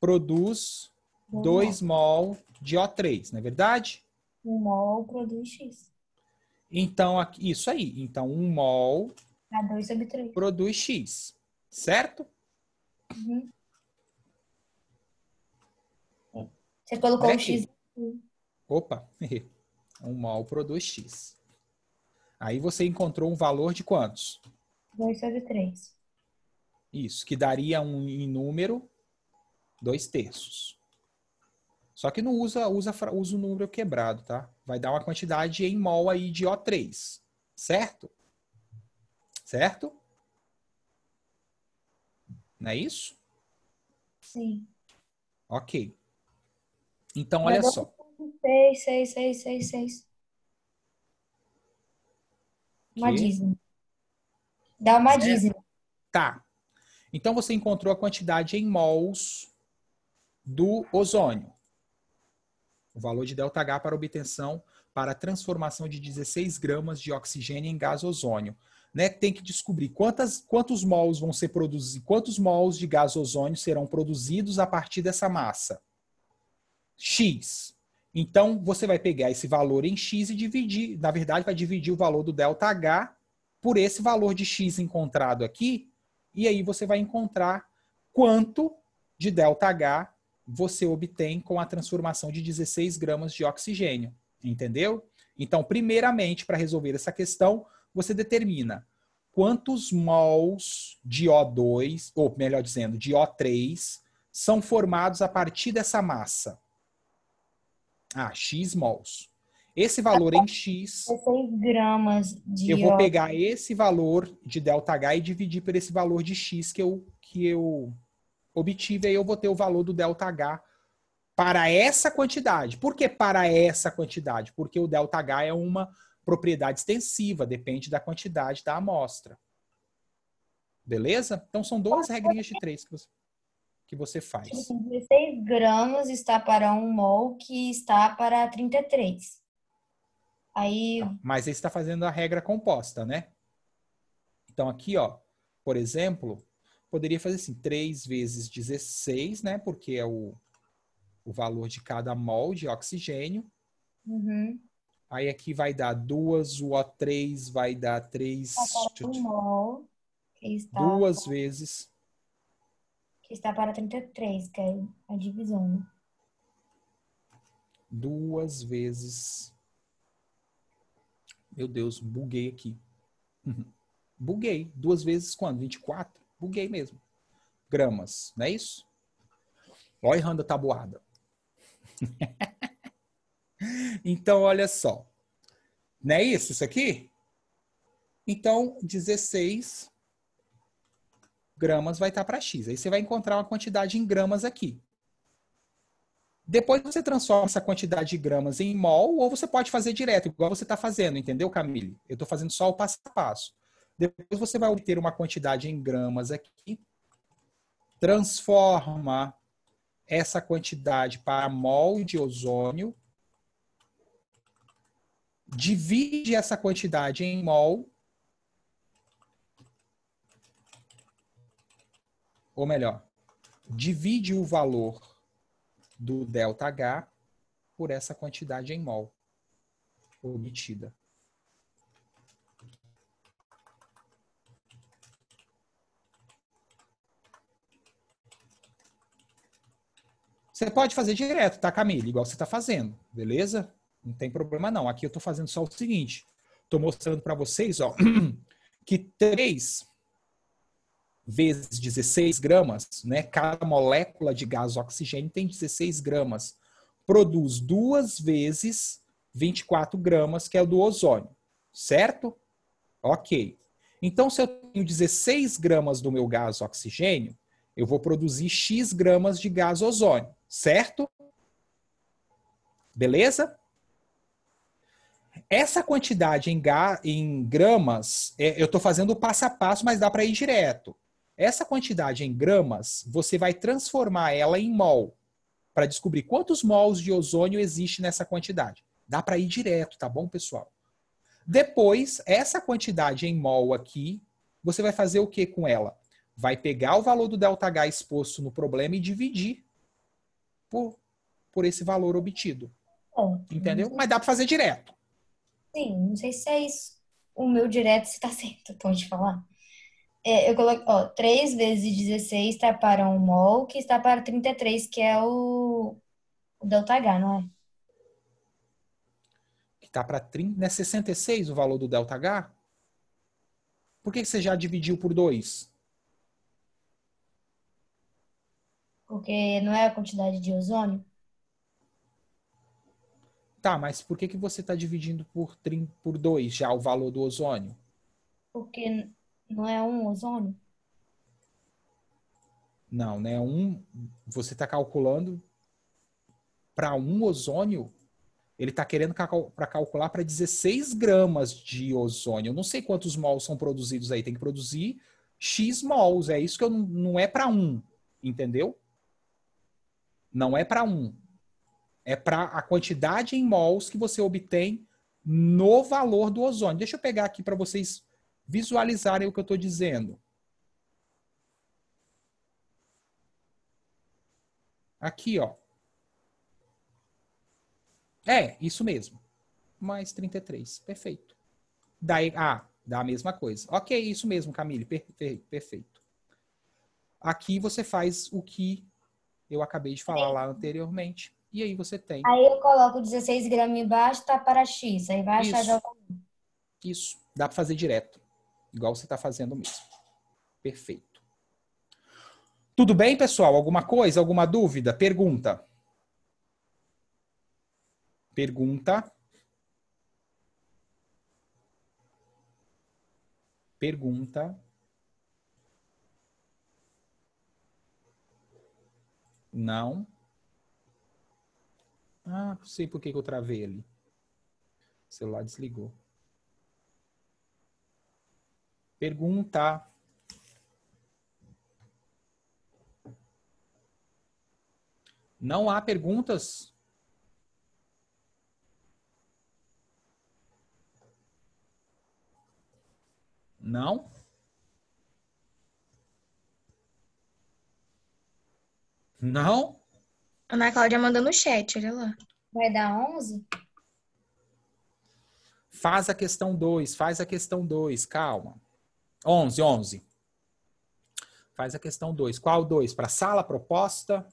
produz 2 mol de O3, não é verdade? 1 mol produz X. Então, isso aí. Então, 1 um mol produz X, certo? Uhum. Você colocou o né, X Opa, um mol produz X. Aí você encontrou um valor de quantos? 2 sobre 3. Isso, que daria um em número 2 terços. Só que não usa, usa, usa o número quebrado, tá? Vai dar uma quantidade em mol aí de O3, certo? Certo? Não é isso? Sim. Ok. Então, olha é só. 6, 6, 6, 6, 6. Uma dízima. Dá uma dízima. Tá. Então, você encontrou a quantidade em mols do ozônio. O valor de ΔH para obtenção, para transformação de 16 gramas de oxigênio em gás ozônio. Né, tem que descobrir quantas, quantos mols vão ser produzidos, quantos mols de gás ozônio serão produzidos a partir dessa massa x. Então, você vai pegar esse valor em x e dividir. Na verdade, vai dividir o valor do ΔH por esse valor de x encontrado aqui. E aí você vai encontrar quanto de ΔH você obtém com a transformação de 16 gramas de oxigênio. Entendeu? Então, primeiramente, para resolver essa questão, você determina quantos mols de O2, ou melhor dizendo, de O3, são formados a partir dessa massa. Ah, X mols. Esse valor em X. gramas de. Eu vou pegar esse valor de ΔH e dividir por esse valor de X que eu, que eu obtive. Aí eu vou ter o valor do ΔH para essa quantidade. Por que para essa quantidade? Porque o ΔH é uma propriedade extensiva, depende da quantidade da amostra. Beleza? Então são duas regrinhas de três que você que você faz? 16 gramas está para 1 mol, que está para 33. Aí... Tá, mas você está fazendo a regra composta, né? Então aqui, ó, por exemplo, poderia fazer assim, 3 vezes 16, né? Porque é o, o valor de cada mol de oxigênio. Uhum. Aí aqui vai dar 2, o O3 vai dar 3... Tá um mol. Duas vezes está para 33, que é a divisão. Duas vezes. Meu Deus, buguei aqui. Uhum. buguei. Duas vezes quando? 24? Buguei mesmo. Gramas, não é isso? Olha errando a tabuada. então, olha só. Não é isso, isso aqui? Então, 16 gramas vai estar tá para X. Aí você vai encontrar uma quantidade em gramas aqui. Depois você transforma essa quantidade de gramas em mol, ou você pode fazer direto, igual você está fazendo, entendeu, Camille? Eu estou fazendo só o passo a passo. Depois você vai obter uma quantidade em gramas aqui, transforma essa quantidade para mol de ozônio, divide essa quantidade em mol ou melhor, divide o valor do ΔH por essa quantidade em mol obtida. Você pode fazer direto, tá, Camila? Igual você está fazendo, beleza? Não tem problema não. Aqui eu estou fazendo só o seguinte. Estou mostrando para vocês ó, que 3 vezes 16 gramas, né? Cada molécula de gás oxigênio tem 16 gramas. Produz duas vezes 24 gramas, que é o do ozônio, certo? Ok. Então, se eu tenho 16 gramas do meu gás oxigênio, eu vou produzir X gramas de gás ozônio, certo? Beleza? Essa quantidade em, em gramas, é, eu estou fazendo passo a passo, mas dá para ir direto. Essa quantidade em gramas, você vai transformar ela em mol para descobrir quantos mols de ozônio existe nessa quantidade. Dá para ir direto, tá bom, pessoal? Depois, essa quantidade em mol aqui, você vai fazer o que com ela? Vai pegar o valor do ΔH exposto no problema e dividir por, por esse valor obtido. Bom, Entendeu? Hum. Mas dá para fazer direto. Sim, não sei se é isso. O meu direto está certo, pode falar? É, eu coloquei, ó, 3 vezes 16 está para 1 mol, que está para 33, que é o, o delta H, não é? Que está para 30, né? 66 o valor do delta H? Por que, que você já dividiu por 2? Porque não é a quantidade de ozônio? Tá, mas por que, que você está dividindo por 2 por já o valor do ozônio? Porque não é um ozônio? Não, né? Um, você está calculando para um ozônio, ele está querendo para calcular para 16 gramas de ozônio. Eu não sei quantos mols são produzidos aí, tem que produzir X mols. É isso que eu não, não é para um, entendeu? Não é para um. É para a quantidade em mols que você obtém no valor do ozônio. Deixa eu pegar aqui para vocês visualizarem o que eu estou dizendo. Aqui, ó. É, isso mesmo. Mais 33. Perfeito. Daí, ah, dá a mesma coisa. Ok, isso mesmo, Camille. Per per perfeito. Aqui você faz o que eu acabei de falar lá anteriormente. E aí você tem. Aí eu coloco 16 gramas embaixo, tá para X. Aí vai achar Isso. Isso. Dá para fazer direto igual você está fazendo mesmo. Perfeito. Tudo bem, pessoal? Alguma coisa? Alguma dúvida? Pergunta. Pergunta. Pergunta. Não. Ah, não sei por que, eu travei ele. O celular desligou pergunta Não há perguntas? Não? Não? Ana Cláudia mandou no chat, olha lá. Vai dar 11? Faz a questão 2, faz a questão 2, calma. 11, 11. Faz a questão 2. Qual 2? Para sala, proposta?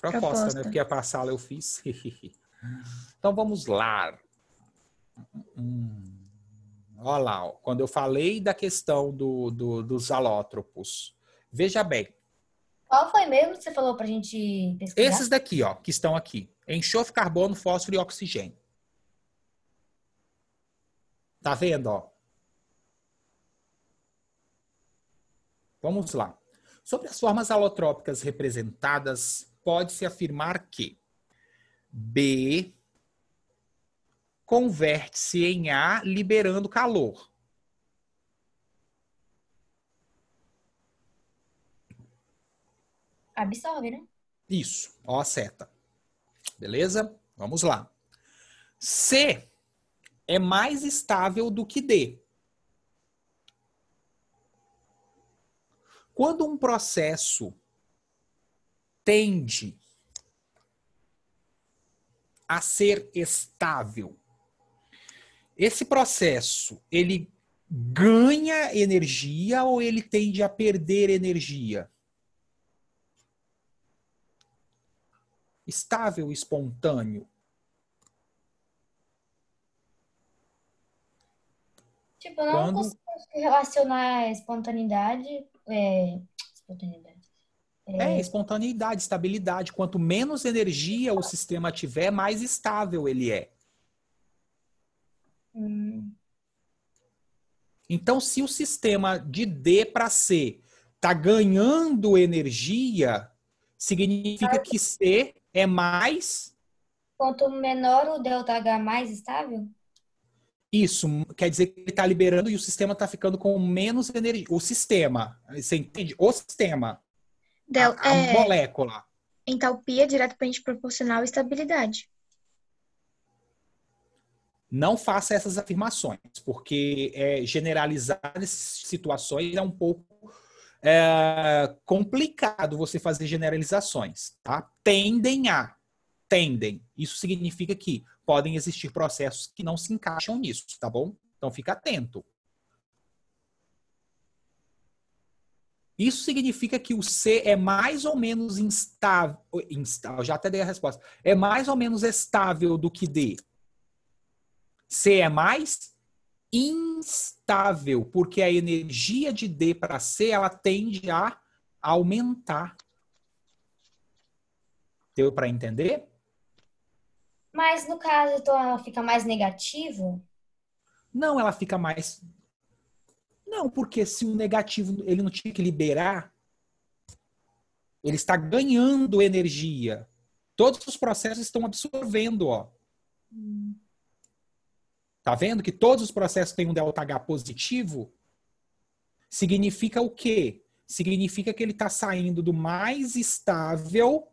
proposta? Né? Proposta, né? Porque é para sala eu fiz. então vamos lá. Hum. Olha lá, ó. quando eu falei da questão do, do, dos alótropos. Veja bem. Qual foi mesmo que você falou para a gente pesquisar? Esses daqui, ó, que estão aqui. Enxofre, carbono, fósforo e oxigênio. Tá vendo, ó? Vamos lá. Sobre as formas alotrópicas representadas, pode-se afirmar que B converte-se em A liberando calor. Absorve, né? Isso, ó a seta. Beleza? Vamos lá. C é mais estável do que D. Quando um processo tende a ser estável, esse processo ele ganha energia ou ele tende a perder energia? Estável, espontâneo. Tipo, eu não Quando... consigo relacionar espontaneidade. É... Espontaneidade. É... é, espontaneidade, estabilidade. Quanto menos energia o sistema tiver, mais estável ele é. Hum. Então, se o sistema de D para C está ganhando energia, significa que C é mais. Quanto menor o delta H, mais estável? Isso quer dizer que ele está liberando e o sistema está ficando com menos energia. O sistema, você entende? O sistema. Del, a, a é... molécula. Entalpia diretamente proporcional à estabilidade. Não faça essas afirmações, porque é, generalizar essas situações é um pouco é, complicado você fazer generalizações, tá? Tendem a, tendem. Isso significa que podem existir processos que não se encaixam nisso, tá bom? Então fica atento. Isso significa que o C é mais ou menos instável, instável, já até dei a resposta. É mais ou menos estável do que D. C é mais instável, porque a energia de D para C ela tende a aumentar. Deu para entender? Mas no caso, então ela fica mais negativo? Não, ela fica mais. Não, porque se o negativo ele não tinha que liberar, ele está ganhando energia. Todos os processos estão absorvendo, ó. Tá vendo que todos os processos têm um ΔH positivo? Significa o quê? Significa que ele está saindo do mais estável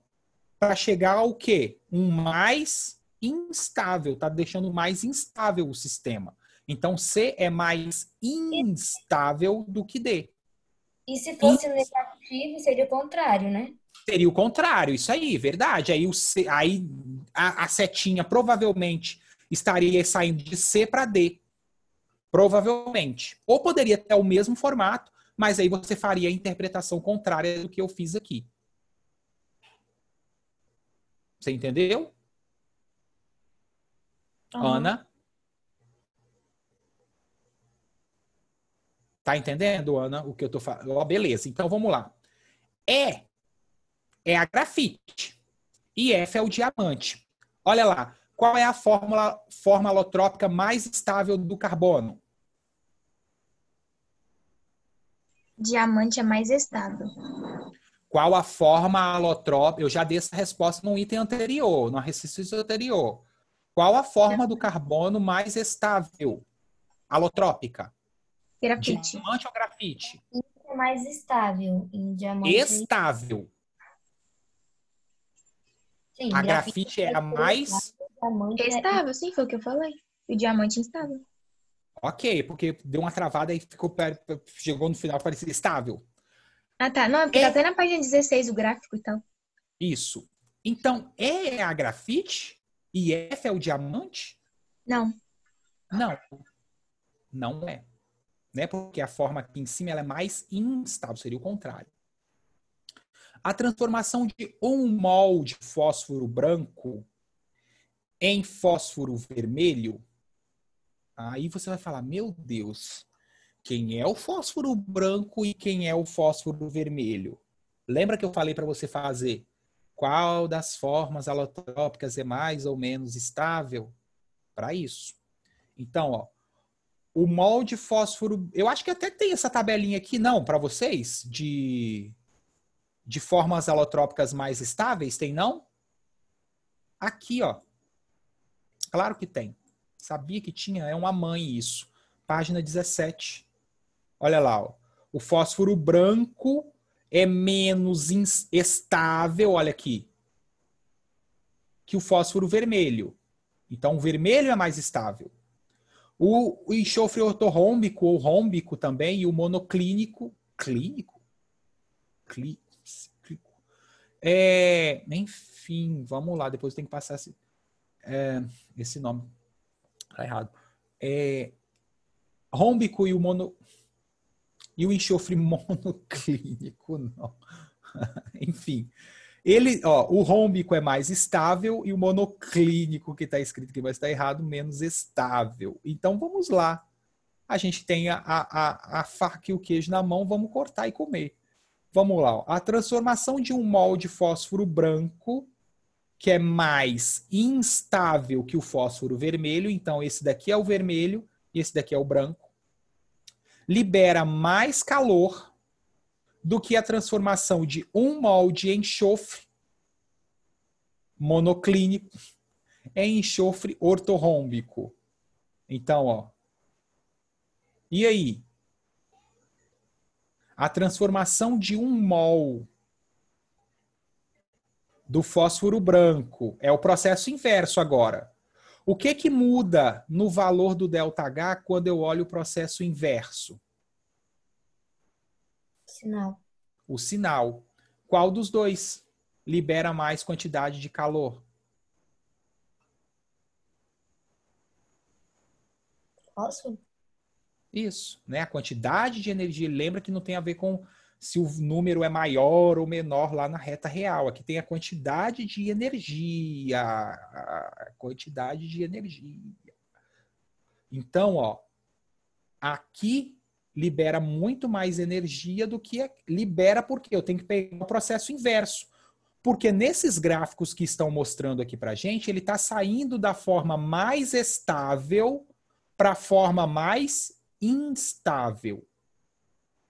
para chegar ao quê? Um mais instável, está deixando mais instável o sistema. Então, C é mais instável do que D. E se fosse e... negativo, seria o contrário, né? Seria o contrário, isso aí, verdade. Aí, o C, aí a, a setinha provavelmente estaria saindo de C para D. Provavelmente. Ou poderia ter o mesmo formato, mas aí você faria a interpretação contrária do que eu fiz aqui. Você entendeu? Uhum. Ana? Tá entendendo, Ana, o que eu tô falando? Ó, oh, beleza. Então vamos lá. E é a grafite. E F é o diamante. Olha lá. Qual é a fórmula, forma alotrópica mais estável do carbono? Diamante é mais estável. Qual a forma alotrópica? Eu já dei essa resposta no item anterior, no exercício anterior. Qual a forma do carbono mais estável? Alotrópica. Grafite. Diamante ou grafite? É mais estável em diamante. Estável. Sim, a grafite, grafite é, é a mais. É estável, sim, foi o que eu falei. O diamante é estável. Ok, porque deu uma travada e ficou, chegou no final, parecia estável. Ah, tá. Não, porque tá é... tá até na página 16 o gráfico, então. Isso. Então, é a grafite e F é o diamante? Não. Não. Não é. Né? Porque a forma aqui em cima é mais instável, seria o contrário. A transformação de um mol de fósforo branco em fósforo vermelho, aí você vai falar, meu Deus, quem é o fósforo branco e quem é o fósforo vermelho? Lembra que eu falei para você fazer qual das formas alotrópicas é mais ou menos estável para isso. Então, ó, o molde fósforo, eu acho que até tem essa tabelinha aqui, não, para vocês, de, de formas alotrópicas mais estáveis, tem não? Aqui, ó. Claro que tem. Sabia que tinha, é uma mãe isso. Página 17. Olha lá, ó. O fósforo branco é menos estável, olha aqui, que o fósforo vermelho. Então, o vermelho é mais estável. O, o enxofre ortorrômbico ou rômbico também e o monoclínico, clínico? Clí, clínico. É, enfim, vamos lá, depois tem que passar esse, é, esse nome. Tá errado. É, rômbico e o mono, e o enxofre monoclínico, não. Enfim. Ele, ó, o rômbico é mais estável e o monoclínico que está escrito aqui, mas está errado, menos estável. Então vamos lá. A gente tem a, a, a faca e o queijo na mão, vamos cortar e comer. Vamos lá. Ó. A transformação de um mol de fósforo branco, que é mais instável que o fósforo vermelho, então esse daqui é o vermelho e esse daqui é o branco libera mais calor do que a transformação de um mol de enxofre monoclínico em enxofre ortorrômbico. Então, ó. E aí? A transformação de um mol do fósforo branco é o processo inverso agora. O que que muda no valor do ΔH quando eu olho o processo inverso? Sinal. O sinal. Qual dos dois libera mais quantidade de calor? Isso, né? A quantidade de energia, lembra que não tem a ver com se o número é maior ou menor lá na reta real. Aqui tem a quantidade de energia, a quantidade de energia. Então, ó, aqui libera muito mais energia do que libera porque eu tenho que pegar o processo inverso. Porque nesses gráficos que estão mostrando aqui para gente, ele está saindo da forma mais estável para a forma mais instável.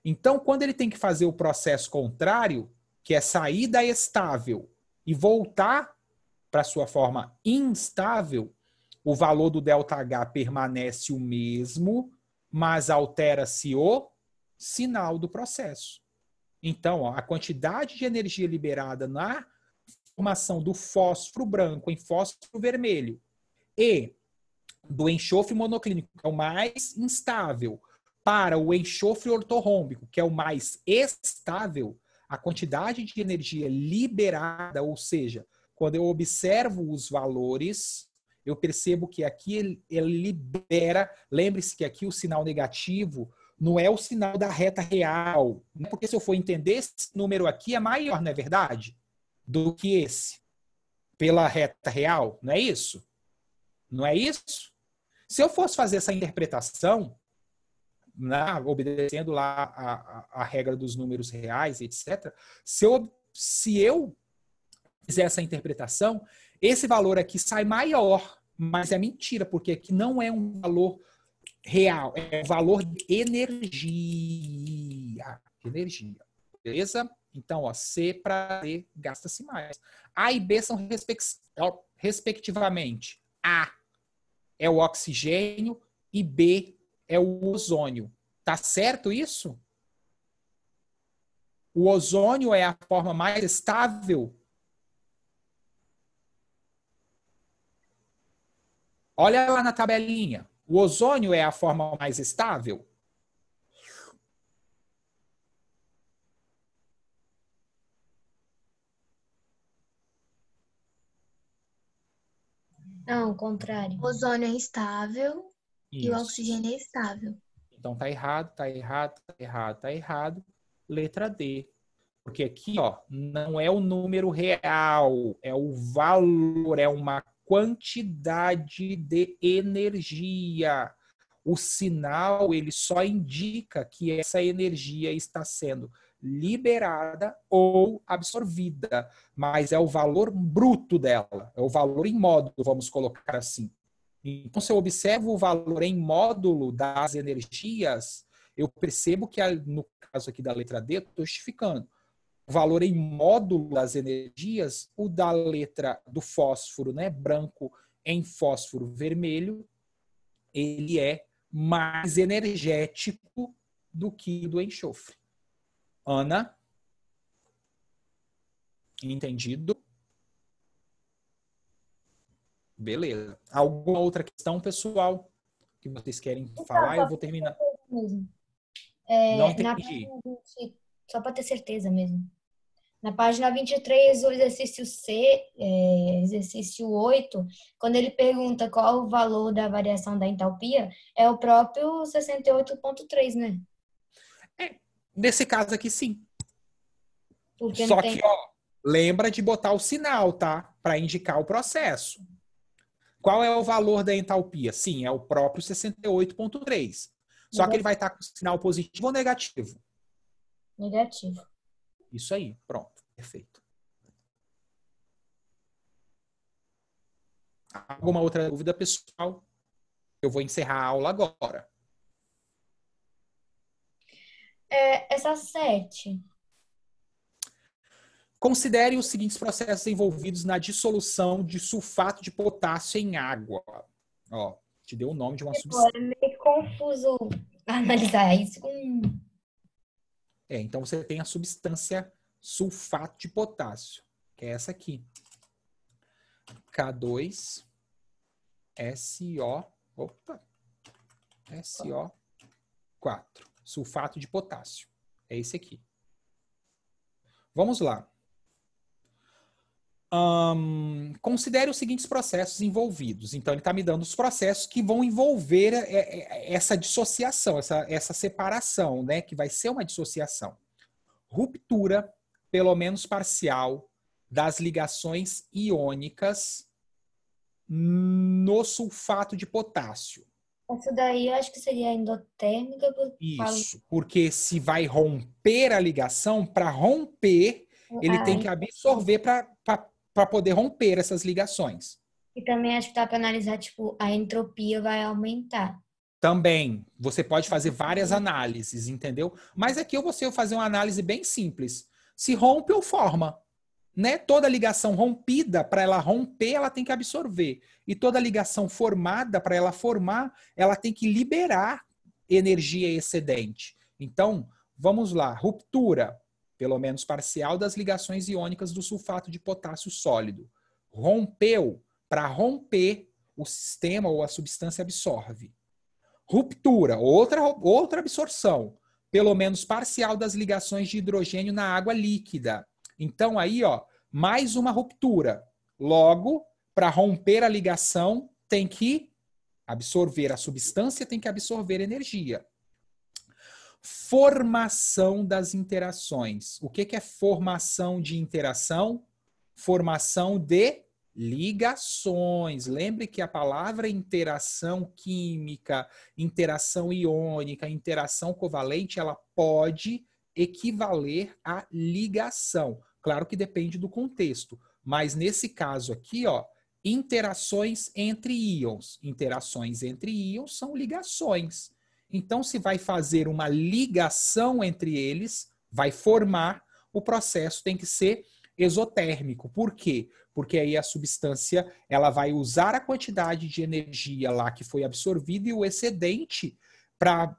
Então, quando ele tem que fazer o processo contrário, que é sair da estável e voltar para sua forma instável, o valor do ΔH permanece o mesmo, mas altera-se o sinal do processo. Então, ó, a quantidade de energia liberada na formação do fósforo branco em fósforo vermelho e do enxofre monoclínico, que é o mais instável, para o enxofre ortorrômbico, que é o mais estável, a quantidade de energia liberada, ou seja, quando eu observo os valores, eu percebo que aqui ele, libera. Lembre-se que aqui o sinal negativo não é o sinal da reta real, né? porque se eu for entender esse número aqui é maior, não é verdade? Do que esse pela reta real, não é isso? Não é isso? Se eu fosse fazer essa interpretação, né, obedecendo lá a, a, a, regra dos números reais, etc., se eu, se eu fizer essa interpretação, esse valor aqui sai maior, mas é mentira, porque aqui não é um valor real, é um valor de energia. Energia, beleza? Então, ó, C para D gasta-se mais. A e B são respectivamente A é o oxigênio e B é o ozônio. Tá certo isso? O ozônio é a forma mais estável. Olha lá na tabelinha. O ozônio é a forma mais estável? Não, o contrário. O ozônio é estável. Isso. E o oxigênio é estável. Então tá errado, tá errado, tá errado, tá errado. Letra D. Porque aqui, ó, não é o número real, é o valor, é uma quantidade de energia. O sinal, ele só indica que essa energia está sendo liberada ou absorvida, mas é o valor bruto dela, é o valor em módulo, vamos colocar assim. Então, se eu observo o valor em módulo das energias, eu percebo que, no caso aqui da letra D, estou justificando. O valor em módulo das energias, o da letra do fósforo né, branco em fósforo vermelho, ele é mais energético do que do enxofre. Ana? Entendido? Beleza. Alguma outra questão pessoal que vocês querem então, falar? Eu vou terminar. É, Não só para ter certeza mesmo. Na página 23, o exercício C, é, exercício 8, quando ele pergunta qual o valor da variação da entalpia, é o próprio 68,3, né? É, nesse caso aqui, sim. Porque Só tem... que, ó, lembra de botar o sinal, tá? Para indicar o processo. Qual é o valor da entalpia? Sim, é o próprio 68,3. Só que ele vai estar com sinal positivo ou negativo? Negativo. Isso aí, pronto, perfeito. Alguma outra dúvida, pessoal? Eu vou encerrar a aula agora. É, essa sete. Considere os seguintes processos envolvidos na dissolução de sulfato de potássio em água. Ó, te deu o nome de uma substância. É meio confuso analisar isso com. É, então você tem a substância sulfato de potássio, que é essa aqui. K2 SO, opa, SO4, sulfato de potássio. É esse aqui. Vamos lá. Um, considere os seguintes processos envolvidos. Então, ele está me dando os processos que vão envolver é, é, é, essa dissociação, essa, essa separação, né? Que vai ser uma dissociação. Ruptura, pelo menos parcial, das ligações iônicas no sulfato de potássio. Isso daí eu acho que seria endotérmica. Isso, porque se vai romper a ligação, para romper, ele tem que absorver para para poder romper essas ligações. E também acho que dá para analisar, tipo, a entropia vai aumentar. Também. Você pode fazer várias análises, entendeu? Mas aqui eu vou fazer uma análise bem simples. Se rompe ou forma. Né? Toda ligação rompida, para ela romper, ela tem que absorver. E toda ligação formada, para ela formar, ela tem que liberar energia excedente. Então, vamos lá. Ruptura pelo menos parcial, das ligações iônicas do sulfato de potássio sólido. Rompeu, para romper, o sistema ou a substância absorve. Ruptura, outra, outra absorção, pelo menos parcial das ligações de hidrogênio na água líquida. Então aí, ó, mais uma ruptura. Logo, para romper a ligação, tem que absorver a substância, tem que absorver energia. Formação das interações. O que, que é formação de interação? Formação de ligações. Lembre que a palavra interação química, interação iônica, interação covalente, ela pode equivaler a ligação. Claro que depende do contexto, mas nesse caso aqui, ó, interações entre íons. Interações entre íons são ligações. Então, se vai fazer uma ligação entre eles, vai formar, o processo tem que ser exotérmico. Por quê? Porque aí a substância ela vai usar a quantidade de energia lá que foi absorvida e o excedente para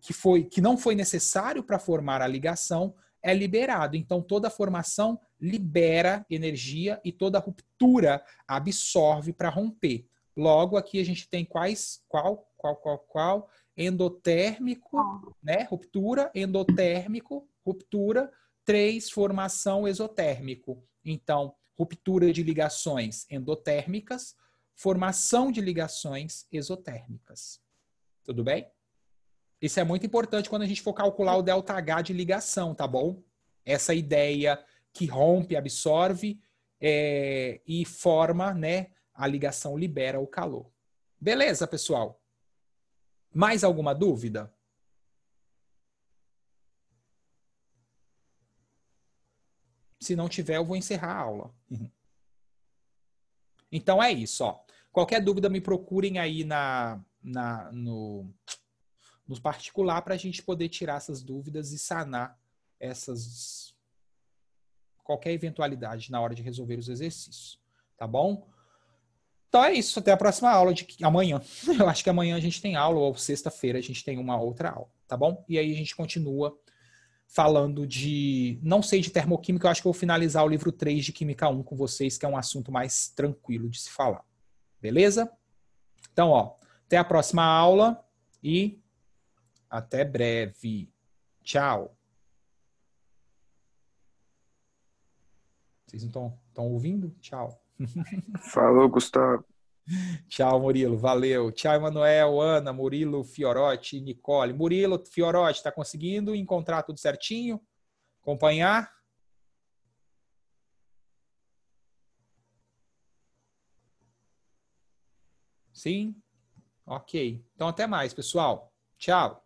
que foi que não foi necessário para formar a ligação é liberado. Então toda formação libera energia e toda ruptura absorve para romper. Logo aqui a gente tem quais qual qual qual qual endotérmico, né? Ruptura, endotérmico, ruptura. Três, formação exotérmico. Então, ruptura de ligações endotérmicas, formação de ligações exotérmicas. Tudo bem? Isso é muito importante quando a gente for calcular o ΔH de ligação, tá bom? Essa ideia que rompe, absorve é, e forma, né? A ligação libera o calor. Beleza, pessoal? Mais alguma dúvida? Se não tiver, eu vou encerrar a aula. Então é isso, ó. Qualquer dúvida me procurem aí na, na no, no particular para a gente poder tirar essas dúvidas e sanar essas qualquer eventualidade na hora de resolver os exercícios, tá bom? Então é isso, até a próxima aula de amanhã. Eu acho que amanhã a gente tem aula, ou sexta-feira a gente tem uma outra aula, tá bom? E aí a gente continua falando de. Não sei de termoquímica, eu acho que eu vou finalizar o livro 3 de Química 1 com vocês, que é um assunto mais tranquilo de se falar. Beleza? Então, ó, até a próxima aula e até breve. Tchau. Vocês não estão ouvindo? Tchau. Falou, Gustavo. Tchau, Murilo. Valeu. Tchau, Emanuel, Ana, Murilo, Fiorotti, Nicole. Murilo, Fiorotti, está conseguindo encontrar tudo certinho? Acompanhar? Sim? Ok. Então, até mais, pessoal. Tchau.